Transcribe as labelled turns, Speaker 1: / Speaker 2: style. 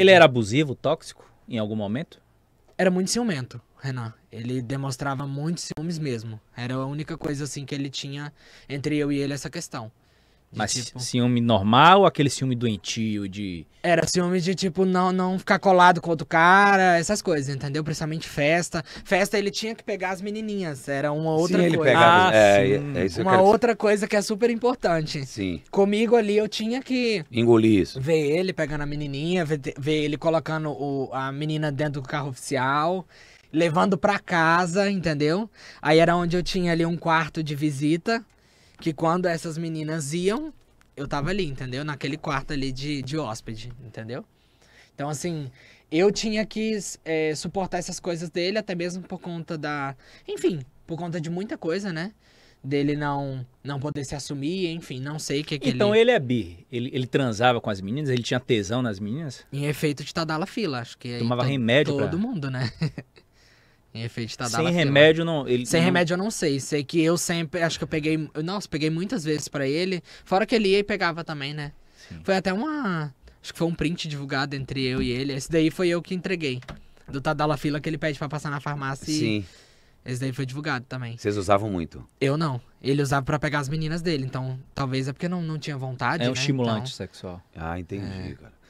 Speaker 1: Ele era
Speaker 2: abusivo, tóxico, em algum momento?
Speaker 1: Era muito ciumento, Renan. Ele demonstrava muitos ciúmes mesmo. Era a única coisa assim que ele tinha entre eu e ele essa questão.
Speaker 2: Mas tipo... ciúme normal ou aquele ciúme doentio de.
Speaker 1: Era ciúme de, tipo, não, não ficar colado com outro cara, essas coisas, entendeu? Principalmente festa. Festa ele tinha que pegar as menininhas, era uma outra sim, coisa. Ele pegava... Ah, é, sim. É, é uma outra coisa que é super importante. Sim. Comigo ali eu tinha que.
Speaker 2: Engolir isso.
Speaker 1: Ver ele pegando a menininha, ver, ver ele colocando o, a menina dentro do carro oficial levando para casa, entendeu? Aí era onde eu tinha ali um quarto de visita que quando essas meninas iam, eu tava ali, entendeu? Naquele quarto ali de, de hóspede, entendeu? Então, assim, eu tinha que é, suportar essas coisas dele, até mesmo por conta da. Enfim, por conta de muita coisa, né? Dele não não poder se assumir, enfim, não sei o que, que Então
Speaker 2: ele... ele é bi. Ele, ele transava com as meninas, ele tinha tesão nas meninas?
Speaker 1: Em efeito de Tadala tá Fila, acho que. Tomava remédio remédio Todo pra... mundo, né? Em efeito tá Sem remédio, não. Ele sem não... remédio, eu não sei. Sei que eu sempre. Acho que eu peguei. Nossa, peguei muitas vezes para ele. Fora que ele ia e pegava também, né? Sim. Foi até uma. Acho que foi um print divulgado entre eu e ele. Esse daí foi eu que entreguei. Do tadalafila que ele pede para passar na farmácia. Sim. E... Esse daí foi divulgado também. Vocês usavam muito? Eu não. Ele usava para pegar as meninas dele. Então, talvez é porque não, não tinha vontade. É um né? estimulante então... sexual. Ah,
Speaker 2: entendi, é. cara.